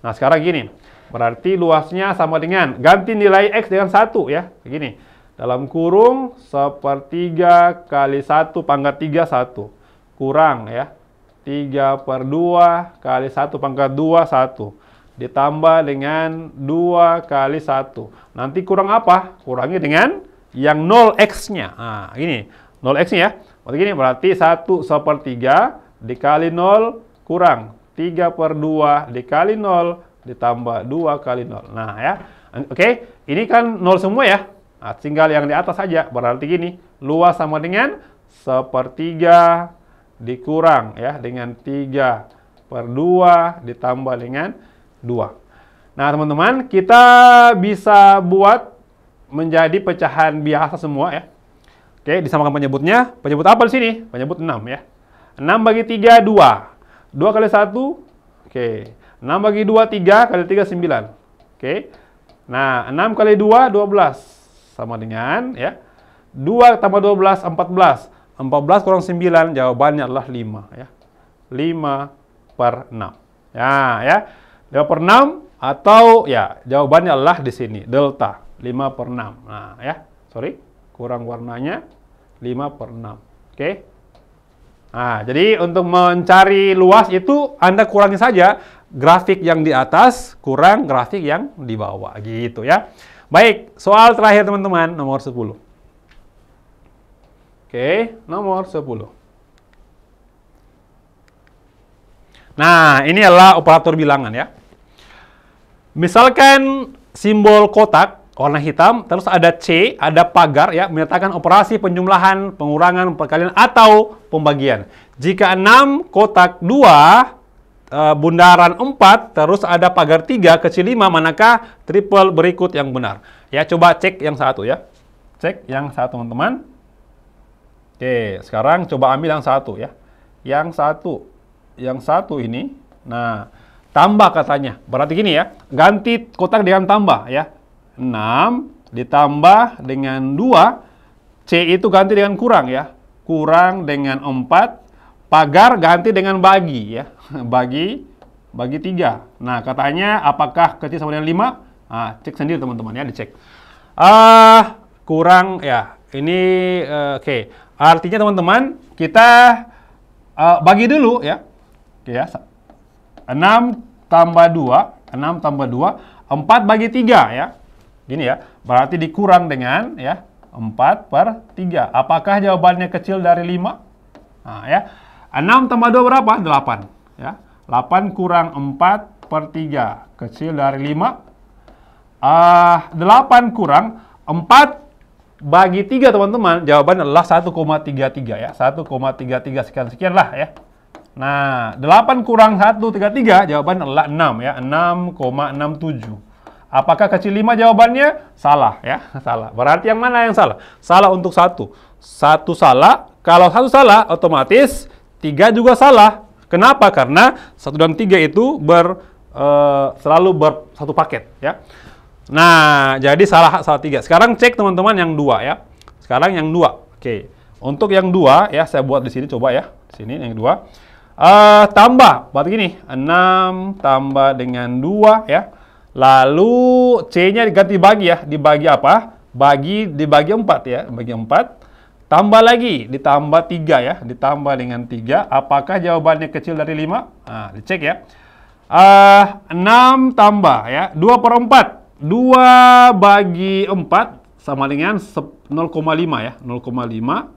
S1: Nah, sekarang gini. Berarti luasnya sama dengan, ganti nilai X dengan 1 ya. Begini. Dalam kurung, sepertiga kali 1 pangkat 3, 1. Kurang ya. 3 per 2 kali 1 pangkat 2, 1. Ditambah dengan 2 kali 1. Nanti kurang apa? Kurangi dengan yang 0x-nya. Nah, ini 0x-nya ya. Begini berarti 1 per 3 dikali 0 kurang. 3 per 2 dikali 0 ditambah 2 kali 0. Nah ya, oke. Okay. Ini kan 0 semua ya. Nah, tinggal yang di atas saja. Berarti gini, luas sama dengan sepertiga dikurang ya dengan 3 per 2 ditambah dengan 2. Nah teman-teman, kita bisa buat menjadi pecahan biasa semua ya. Oke, disamakan penyebutnya. Penyebut apa di sini? Penyebut 6 ya. 6 bagi 3, 2. 2 kali 1, oke. 6 bagi 2, 3. Kali 3, 9. Oke. Nah, 6 kali 2, 12. Sama dengan ya. 2 tambah 12, 14. 14 kurang 9, jawabannya adalah 5 ya. 5 per 6. Ya, ya. 5 per 6 atau ya jawabannya adalah di sini delta 5 per 6. Nah, ya. Sorry, kurang warnanya. 5 per 6. Oke? Okay? Nah, jadi untuk mencari luas itu Anda kurangi saja grafik yang di atas kurang grafik yang di bawah gitu ya. Baik, soal terakhir teman-teman, nomor 10. Oke, okay, nomor 10. Nah, ini adalah operator bilangan ya. Misalkan simbol kotak warna hitam, terus ada C, ada pagar ya, menyatakan operasi penjumlahan, pengurangan, perkalian atau pembagian. Jika 6 kotak 2 e, eh, bundaran 4 terus ada pagar 3 kecil 5 manakah triple berikut yang benar? Ya coba cek yang satu ya. Cek yang satu teman-teman. Oke, sekarang coba ambil yang satu ya. Yang satu, yang satu ini. Nah, tambah katanya. Berarti gini ya, ganti kotak dengan tambah ya. 6 ditambah dengan 2, C itu ganti dengan kurang ya. Kurang dengan 4, pagar ganti dengan bagi ya. Bagi, bagi 3. Nah, katanya apakah kecil sama dengan 5? Nah, cek sendiri teman-teman ya, dicek. Uh, kurang ya, ini uh, oke. Okay. Artinya teman-teman, kita uh, bagi dulu ya. Oke ya. 6 tambah 2, 6 tambah 2, 4 bagi 3 ya. Gini ya, berarti dikurang dengan ya 4 per 3. Apakah jawabannya kecil dari 5? Nah, ya. 6 tambah 2 berapa? 8. Ya. 8 kurang 4 per 3. Kecil dari 5. Uh, 8 kurang 4 bagi 3 teman-teman. Jawabannya adalah 1,33 ya. 1,33 sekian-sekian lah ya. Nah, 8 kurang 1,33, 33. Jawabannya adalah 6 ya. 6,67. Apakah kecil 5 jawabannya? Salah ya, salah. Berarti yang mana yang salah? Salah untuk satu. Satu salah, kalau satu salah otomatis tiga juga salah. Kenapa? Karena satu dan tiga itu ber e, selalu ber satu paket ya. Nah, jadi salah salah tiga. Sekarang cek teman-teman yang dua ya. Sekarang yang dua. Oke. Untuk yang dua ya saya buat di sini coba ya. Di sini yang dua. Uh, tambah, berarti gini, 6 tambah dengan 2 ya Lalu C-nya diganti bagi ya, dibagi apa? Bagi dibagi 4 ya, bagi 4. Tambah lagi, ditambah 3 ya, ditambah dengan 3. Apakah jawabannya kecil dari 5? Nah, dicek ya. Uh, ah, 6 tambah ya, 2 per 4. 2 bagi 4 sama dengan 0,5 ya, 0,5.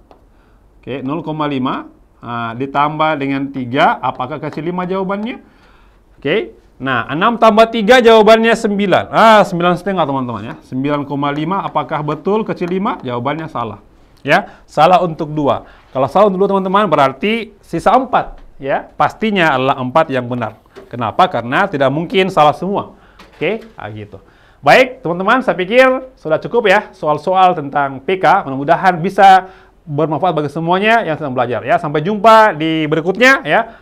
S1: Oke, 0,5 nah, ditambah dengan 3, apakah kecil 5 jawabannya? Oke, Okay. Nah, 6 tambah 3 jawabannya 9. Ah, 9 setengah teman-teman ya. 9,5 apakah betul kecil 5? Jawabannya salah. Ya, salah untuk 2. Kalau salah untuk 2 teman-teman berarti sisa 4 ya. Pastinya adalah 4 yang benar. Kenapa? Karena tidak mungkin salah semua. Oke, nah, gitu. Baik, teman-teman, saya pikir sudah cukup ya soal-soal tentang PK. Mudah-mudahan bisa bermanfaat bagi semuanya yang sedang belajar ya. Sampai jumpa di berikutnya ya.